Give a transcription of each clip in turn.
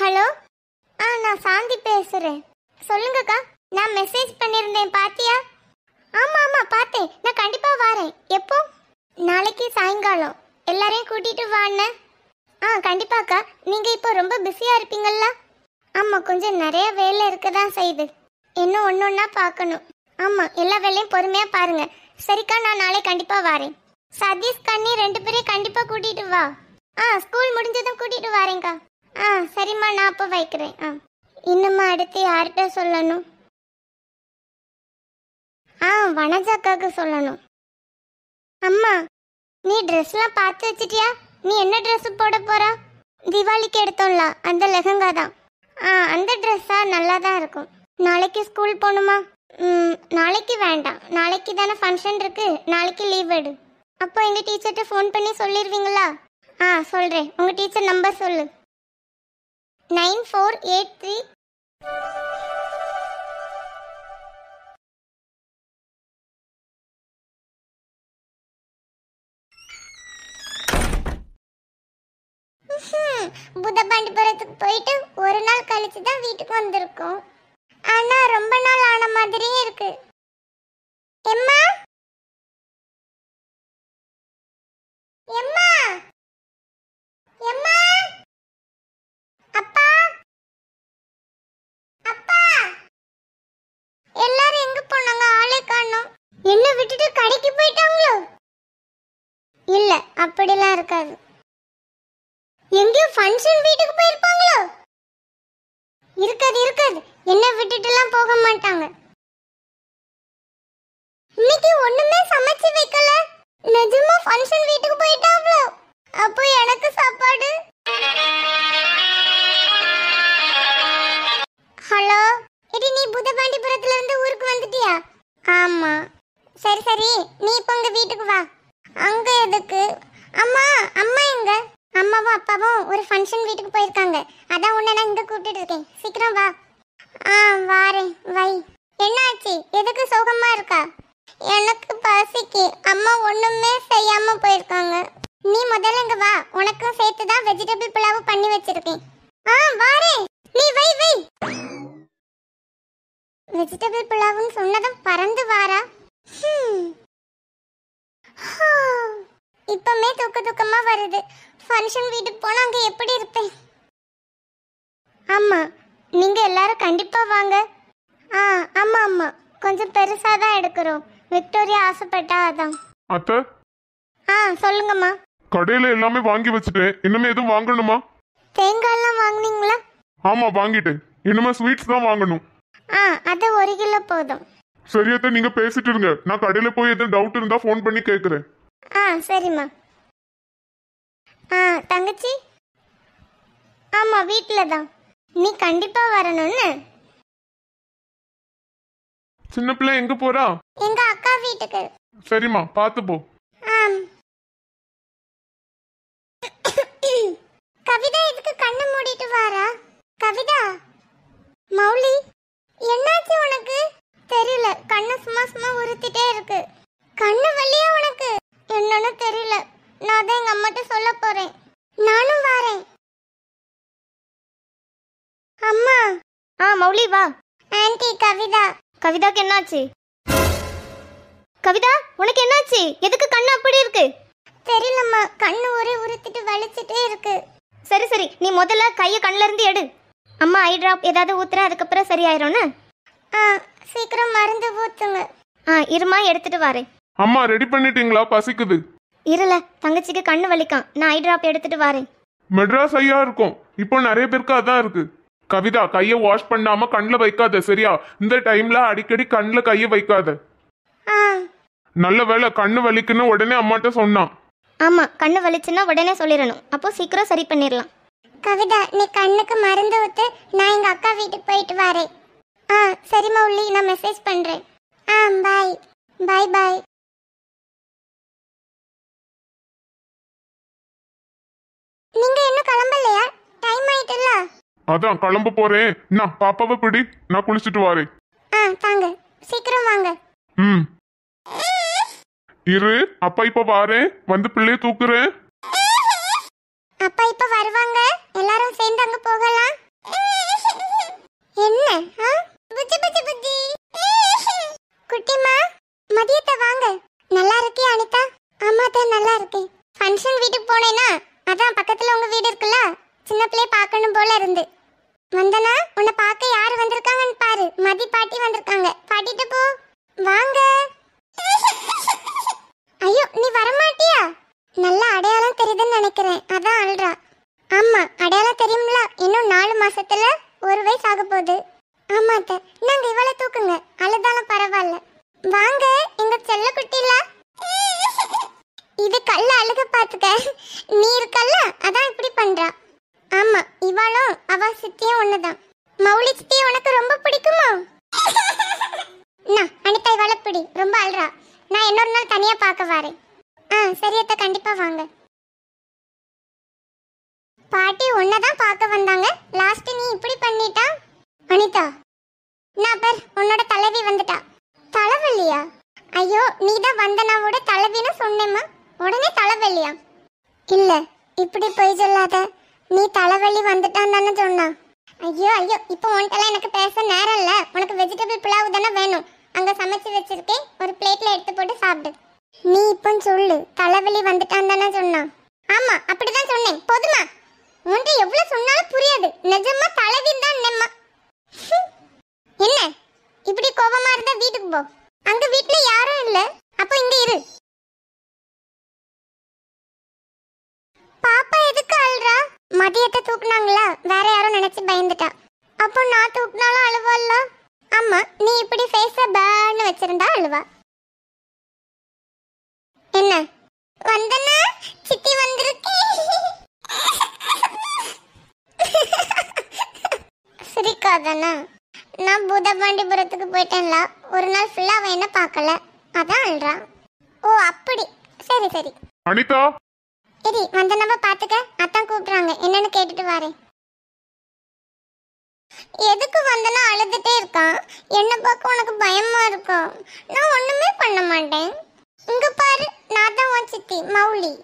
hello ஆ நான் சாந்தி பேசுகிறேன் சொல்லுங்கக்கா நான் மெசேஜ் பண்ணியிருந்தேன் பாத்தியா ஆமாம் ஆமாம் பார்த்தேன் நான் கண்டிப்பாக வரேன் எப்போ நாளைக்கு சாயங்காலம் எல்லாரையும் கூட்டிகிட்டு வாண்ணே ஆ கண்டிப்பாக்கா நீங்கள் இப்போ ரொம்ப பிஸியாக இருப்பீங்கள்ல ஆமாம் கொஞ்சம் நிறைய வேலை இருக்க தான் செய்யுது இன்னும் ஒன்று ஒன்றா பார்க்கணும் ஆமாம் எல்லா வேலையும் பொறுமையாக பாருங்க சரிக்கா நான் நாளை கண்டிப்பாக வரேன் சதீஷ் கண்ணி ரெண்டு பேரையும் கண்டிப்பாக கூட்டிகிட்டு வா ஆ ஸ்கூல் முடிஞ்சதும் கூட்டிகிட்டு வரேங்க்கா சரிம்மா நான் அப்போ வைக்கிறேன் ஆ இன்னும்மா அடுத்து யார்கிட்ட சொல்லணும் ஆ வனஜாக்காவுக்கு சொல்லணும் அம்மா நீ ட்ரெஸ்லாம் பார்த்து வச்சிட்டியா நீ என்ன ட்ரெஸ் போட போறா திவாலிக்கு எடுத்தோம்ல அந்த லெஹங்கா தான் ஆ அந்த ட்ரெஸ்ஸா நல்லா தான் இருக்கும் நாளைக்கு ஸ்கூல் போகணுமா நாளைக்கு வேண்டாம் நாளைக்கு தானே ஃபங்க்ஷன் இருக்கு நாளைக்கு லீவ் எடு அப்போ எங்கள் டீச்சர்கிட்ட ஃபோன் பண்ணி சொல்லிடுவீங்களா ஆ சொல்கிறேன் உங்கள் டீச்சர் நம்பர் சொல்லு நைன் ஃபோர் எயிட் த்ரீ புதபாண்டிபுரத்துக்கு போயிட்டு ஒரு நாள் கழிச்சு தான் வீட்டுக்கு வந்திருக்கோம் ஆனா ரொம்ப நாள் ஆன மாதிரியே இருக்கு எம்மா எம்மா இல்ல அப்படிலாம் இருக்காது எங்கேயோ ஃபங்க்ஷன் வீட்டுக்கு போயிருப்பாங்களோ இருக்காது இருக்காது என்ன விட்டுட்டுலாம் போக மாட்டாங்க இன்னைக்கு ஒண்ணுமே சமைச்சு வைக்கல நிஜமா ஃபங்க்ஷன் வீட்டுக்கு போயிட்டாங்களோ அப்போ எனக்கு சாப்பாடு ஹலோ இது நீ புதபாண்டிபுரத்துல இருந்து ஊருக்கு வந்துட்டியா ஆமா சரி சரி நீ இப்போ உங்க வீட்டுக்கு வா அங்க எதுக்கு அம்மா அம்மா எங்க அம்மாவும் அப்பாவும் ஒரு ஃபங்க்ஷன் வீட்டுக்கு போயிருக்காங்க அதான் உன்னை நான் இங்க கூப்பிட்டு இருக்கேன் சீக்கிரம் வா ஆ வாரேன் வை என்னாச்சு எதுக்கு சோகமா இருக்கா எனக்கு பசிக்கு அம்மா ஒண்ணுமே செய்யாம போயிருக்காங்க நீ முதல்ல இங்க வா உனக்கும் சேர்த்து தான் வெஜிடபிள் புலாவ் பண்ணி வச்சிருக்கேன் ஆ வாரே நீ வை வை வெஜிடபிள் புலாவுன்னு சொன்னதும் பறந்து வாரா இப்பமே தூக்க தூக்கமா வருது ஃபங்க்ஷன் வீட்டுக்கு போனா அங்க எப்படி இருப்பேன் அம்மா நீங்க எல்லாரும் கண்டிப்பா வாங்க ஆ அம்மா அம்மா கொஞ்சம் பெருசா தான் எடுக்கிறோம் விக்டோரியா ஆசைப்பட்டா அதான் அத்தை ஆ சொல்லுங்கம்மா கடையில எல்லாமே வாங்கி வச்சிட்டேன் இன்னுமே எதுவும் வாங்கணுமா எல்லாம் வாங்குனீங்களா ஆமா வாங்கிட்டேன் இனிமே ஸ்வீட்ஸ் தான் வாங்கணும் ஆ அது ஒரு கிலோ போதும் சரியா நீங்க பேசிட்டு இருங்க நான் கடையில போய் எதுவும் டவுட் இருந்தா ஃபோன் பண்ணி கேக்குறேன் ஆ சரிம்மா ஆ தங்கச்சி ஆமா வீட்ல தான் நீ கண்டிப்பா வரணும்னு சின்ன பிள்ளை எங்க போறா எங்க அக்கா வீட்டுக்கு சரிம்மா பாத்து போ கவிதா எதுக்கு கண்ணு மூடிட்டு வாரா கவிதா மௌலி என்னாச்சு உனக்கு தெரியல கண்ணு சும்மா சும்மா உறுத்திட்டே இருக்கு கண்ணு வலியா உனக்கு என்னன்னு தெரியல நான் தான் எங்க அம்மாட்ட சொல்ல போறேன் நானும் வரேன் அம்மா ஆ மௌலி வா ஆன்ட்டி கவிதா கவிதாக்கு என்னாச்சு கவிதா உனக்கு என்னாச்சு எதுக்கு கண்ணு அப்படி இருக்கு தெரியலம்மா கண்ணு ஒரே உறுத்திட்டு வலிச்சிட்டே இருக்கு சரி சரி நீ முதல்ல கையை கண்ணில இருந்து எடு அம்மா ஐ ட்ராப் ஏதாவது ஊத்துற அதுக்கப்புறம் சரியாயிரும்னு ஆ சீக்கிரம் மருந்து ஊத்துங்க ஆ இருமா எடுத்துட்டு வரேன் அம்மா ரெடி பண்ணிட்டீங்களா பசிக்குது இருல தங்கச்சிக்கு கண்ணு வலிக்கான் நான் ஐ டிராப் எடுத்துட்டு வரேன் மெட்ராஸ் ஐயா இருக்கும் இப்போ நிறைய பேருக்கு அதான் இருக்கு கவிதா கையை வாஷ் பண்ணாம கண்ணில் வைக்காத சரியா இந்த டைம்ல அடிக்கடி கண்ணில் கையை வைக்காத ஆ நல்ல வேளை கண்ணு வலிக்குன்னு உடனே அம்மாட்ட சொன்னான் ஆமா கண்ணு வலிச்சுன்னா உடனே சொல்லிடணும் அப்போ சீக்கிரம் சரி பண்ணிடலாம் கவிதா நீ கண்ணுக்கு மருந்து ஊத்து நான் எங்க அக்கா வீட்டுக்கு போயிட்டு வரேன் ஆ சரிம்மா உள்ளி நான் மெசேஜ் பண்ணுறேன் ஆ பாய் பாய் பாய் நீங்கள் இன்னும் கிளம்பலையா டைம் ஆயிட்டுல்ல அதான் கிளம்ப போறேன் நான் பாப்பாவை பிடி நான் குளிச்சுட்டு வரேன் ஆ தாங்க சீக்கிரம் வாங்க ம் இரு அப்பா இப்போ வாரேன் வந்து பிள்ளைய தூக்குறேன் அப்பா இப்போ வருவாங்க எல்லாரும் சேர்ந்து அங்க போகலாம் என்ன ஆ புச்சு புச்சு குட்டிமா மதியத்தை வாங்க நல்லா இருக்கே அனிதா ஆமா தான் நல்லா இருக்கேன் ஃபங்க்ஷன் வீட்டுக்கு போனேன்னா அதான் பக்கத்துல உங்க வீடு இருக்குல்ல சின்ன பிள்ளை பார்க்கணும் போல இருந்து வந்தனா உன்னை பார்க்க யார் வந்திருக்காங்கன்னு பாரு மதி பாட்டி வந்திருக்காங்க பாட்டிட்டு போ வாங்க ஐயோ நீ வரமாட்டியா நல்லா அடையாளம் தெரியுதுன்னு நினைக்கிறேன் அதான் அல்றா ஆமா அடையாளம் தெரியும்ல இன்னும் நாலு மாசத்துல ஒரு வயசு ஆக போகுது ஆமா அத்தை நாங்க இவளை தூக்குங்க அழுதாலும் பரவாயில்ல வாங்க எங்க செல்ல குட்டில இது கல்ல அழுக பாத்துக்க நீ இருக்கல்ல அதான் இப்படி பண்றா ஆமா இவளும் அவ சித்தியும் ஒண்ணுதான் மௌலி சித்தியை உனக்கு ரொம்ப பிடிக்குமா நான் அனிதா இவளை பிடி ரொம்ப அழுறா நான் இன்னொரு நாள் தனியா பார்க்க வரேன் ஆ சரி அத்தை கண்டிப்பா வாங்க பாட்டி ஒன்னதான் பார்க்க வந்தாங்க லாஸ்ட் நீ இப்படி பண்ணிட்டா அனிதா நான் பர் உன்னோட தலைவி வந்துட்டா தலைவலியா ஐயோ நீ தான் வந்தனாவோட தலைவின்னு சொன்னேம்மா உடனே தலைவலியா இல்ல இப்படி போய் சொல்லாத நீ தலைவலி வந்துட்டான்னு தானே சொன்னா ஐயோ ஐயோ இப்போ உன்கிட்டலாம் எனக்கு பேச நேரம் இல்ல உனக்கு வெஜிடபிள் புலாவ் தானே வேணும் அங்கே சமைச்சு வச்சிருக்கேன் ஒரு பிளேட்டில் எடுத்து போட்டு சாப்பிடு நீ இப்போ சொல்லு தலைவலி வந்துட்டான்னு தானே சொன்னான் ஆமாம் அப்படிதான் சொன்னேன் போதுமா போ அங்க வீட்ல யாரும் இல்ல அப்போ இங்க இரு பாப்பா எதுக்கு அழுறா மதியத்தை தூக்குனாங்களா வேற யாரும் நினைச்சு பயந்துட்டா அப்போ நான் தூக்குனாலும் அழுவல்ல ஆமா நீ இப்படி ஃபேஸ பேன்னு வச்சிருந்தா அழுவா என்ன வந்தனா சித்தி வந்திருக்கே சிரிக்காதானா நான் பூதபாண்டிபுரத்துக்கு போயிட்டேன்ல ஒரு நாள் ஃபுல்லா அவன் என்ன பார்க்கல அதான் அல்றா ஓ அப்படி சரி சரி அனிதா இடி வந்த நம்ம பாத்துக்க அத்தான் கூப்பிடுறாங்க என்னன்னு கேட்டுட்டு வரேன் எதுக்கு வந்தனா அழுதுட்டே இருக்கான் என்ன பார்க்க உனக்கு பயமா இருக்கும் நான் ஒண்ணுமே பண்ண மாட்டேன் இங்க பாரு நான் தான் உன் சித்தி மௌலி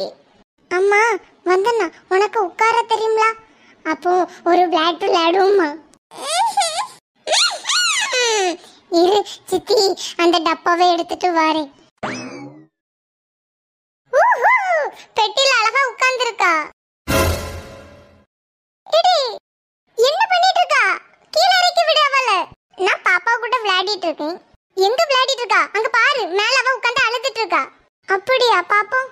கேட்டேன் அம்மா வந்தண்ணா உனக்கு உட்கார தெரியுமா அப்போ ஒரு விளையாட்டு விளையாடுவோமா இரு சித்தி அந்த டப்பாவை எடுத்துட்டு வாரேன் பெட்டில அழகா உட்கார்ந்து இருக்கா என்ன பண்ணிட்டு இருக்கா கீழே இறக்கி விடு அவள நான் பாப்பா கூட விளையாடிட்டு இருக்கேன் எங்க விளையாடிட்டு இருக்கா அங்க பாரு மேல அவ உட்கார்ந்து அழுதுட்டு இருக்கா அப்படியா பாப்போம்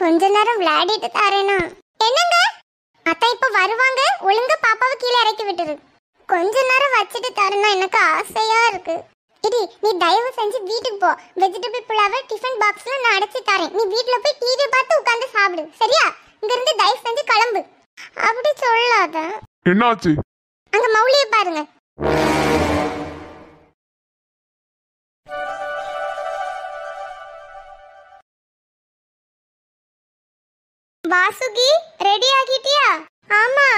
கொஞ்ச நேரம் விளையாடிட்டு தாரேனா என்னங்க அத்தா இப்ப வருவாங்க ஒழுங்கா பாப்பாவை கீழே இறக்கி விட்டுரு கொஞ்ச நேரம் வச்சுட்டு தரேனா எனக்கு ஆசையா இருக்கு இடி நீ தயவு செஞ்சு வீட்டுக்கு போ வெஜிடபிள் புலாவை டிஃபன் பாக்ஸ்ல நான் அடைச்சி தரேன் நீ வீட்ல போய் டிவி பார்த்து உட்காந்து சாப்பிடு சரியா இங்க இருந்து தயவு செஞ்சு கிளம்பு அப்படி சொல்லாத என்னாச்சு அங்க மௌலிய பாருங்க வாசுகி ரெடி ஆகிட்டியா ஆமா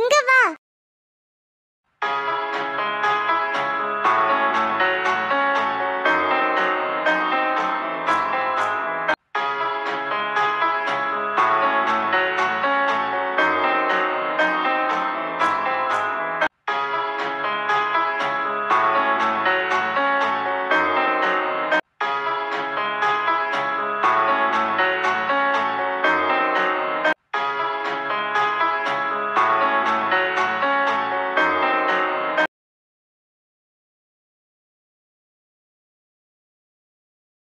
இங்க வா